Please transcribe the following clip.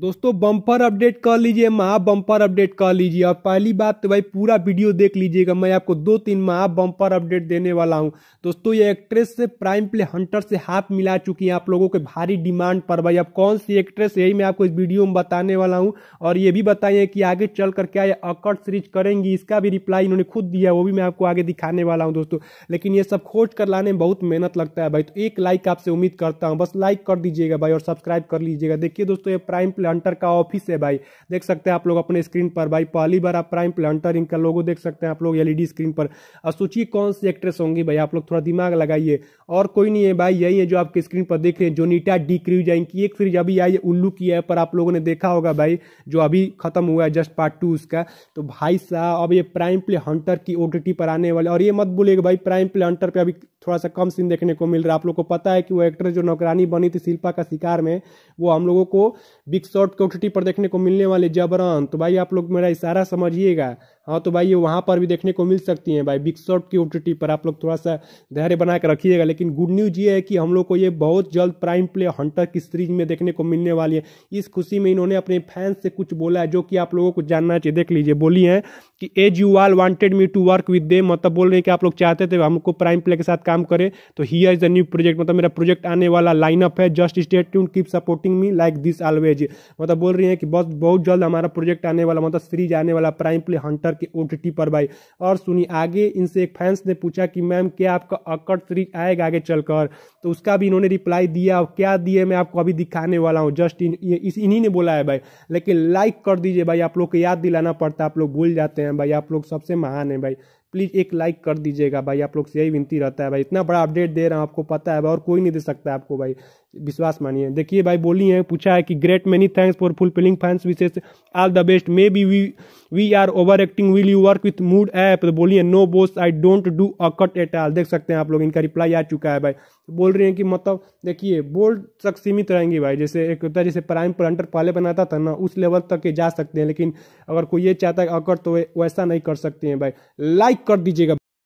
दोस्तों bumper update कर लीजिए महा बम्पर अपडेट कर लीजिए और पहली बात तो भाई पूरा वीडियो देख लीजिएगा मैं आपको दो तीन महा बम्पर अपडेट देने वाला हूं दोस्तों ये एक्ट्रेस से प्राइम प्ले हंटर से हाथ मिला चुकी है आप लोगों के भारी डिमांड पर भाई अब कौन सी एक्ट्रेस यही मैं आपको इस वीडियो में बताने वाला हूँ और ये भी बताइए कि आगे चल कर क्या ये अकट सीरीज करेंगी इसका भी रिप्लाई इन्होंने खुद दिया वो भी मैं आपको आगे दिखाने वाला हूँ दोस्तों लेकिन ये सब खोज कर लाने में बहुत मेहनत लगता है भाई तो एक लाइक आपसे उम्मीद करता हूँ बस लाइक कर दीजिएगा भाई और सब्सक्राइब कर लीजिएगा देखिए दोस्तों ये प्राइम प्ले प्लांटर का ऑफिस है भाई देख सकते हैं आप लोग अपने स्क्रीन पर भाई पहली बार आप प्राइम प्लांटर इनका लोगो देख सकते हैं आप लोग एलईडी स्क्रीन पर और सोचिए कौन सी एक्ट्रेस होंगी भाई आप लोग थोड़ा दिमाग लगाइए और कोई नहीं है भाई यही है जो आपके स्क्रीन पर देख रहे हैं जोनीटा डी क्रूज इनकी एक फिर अभी आई उल्लू की है पर आप लोगों ने देखा होगा भाई जो अभी खत्म हुआ है जस्ट पार्ट टू उसका तो भाई साहब अब ये प्राइम प्ले हंटर की ओटीटी पर आने वाले और ये मत बोलिए भाई प्राइम प्ले हंटर पर अभी थोड़ा सा कम सीन देखने को मिल रहा है आप लोग को पता है कि वो एक्ट्रेस जो नौकरानी बनी थी शिल्पा का शिकार में वो हम लोगों को बिग शॉर्ट कोठटी पर देखने को मिलने वाले जबरन तो भाई आप लोग मेरा इशारा समझिएगा हाँ तो भाई ये वहाँ पर भी देखने को मिल सकती हैं भाई बिग शॉट की ओ पर आप लोग थोड़ा सा धैर्य बना कर रखिएगा लेकिन गुड न्यूज ये है कि हम लोग को ये बहुत जल्द प्राइम प्ले हंटर की सीरीज में देखने को मिलने वाली है इस खुशी में इन्होंने अपने फैंस से कुछ बोला है जो कि आप लोगों को जानना चाहिए देख लीजिए बोली है कि as you all wanted me to work with they मतलब बोल रहे हैं कि आप लोग चाहते थे हमको प्राइम प्ले के साथ काम करें तो ही इज द न्यू प्रोजेक्ट मतलब मेरा प्रोजेक्ट आने वाला लाइनअप है just state to keep supporting me like this always मतलब बोल रही है कि बहुत बहुत जल्द हमारा प्रोजेक्ट आने वाला मतलब सीरीज आने वाला प्राइम प्ले हंटर करके ओ पर भाई और सुनी आगे इनसे एक फैंस ने पूछा कि मैम क्या आपका अकट थ्री आएगा आगे चलकर तो उसका भी इन्होंने रिप्लाई दिया और क्या दिए मैं आपको अभी दिखाने वाला हूँ जस्ट इस इन्हीं ने बोला है भाई लेकिन लाइक कर दीजिए भाई आप लोग को याद दिलाना पड़ता है आप लोग भूल जाते हैं भाई आप लोग सबसे महान है भाई प्लीज़ एक लाइक कर दीजिएगा भाई आप लोग से यही विनती रहता है भाई इतना बड़ा अपडेट दे रहा हूँ आपको पता है भाई और कोई नहीं दे सकता है आपको भाई विश्वास मानिए देखिए भाई बोली है पूछा है कि great many thanks for fulfilling fans wishes all the best may be we we are over acting will you work with mood app तो बोलिए no boss I don't do a cut at all देख सकते हैं आप लोग इनका reply आ चुका है भाई बोल रहे हैं कि मतलब देखिए बोल्ड तक सीमित रहेंगी भाई जैसे एक होता है जैसे प्राइम प्लांटर पहले बनाता था ना उस लेवल तक के जा सकते हैं लेकिन अगर कोई ये चाहता है अकट तो वैसा नहीं कर सकते हैं भाई लाइक कर दीजिएगा